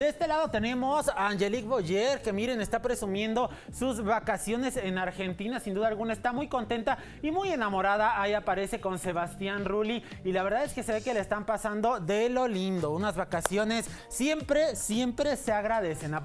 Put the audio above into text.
De este lado tenemos a Angelique Boyer, que miren, está presumiendo sus vacaciones en Argentina, sin duda alguna está muy contenta y muy enamorada. Ahí aparece con Sebastián Rulli y la verdad es que se ve que le están pasando de lo lindo. Unas vacaciones siempre, siempre se agradecen.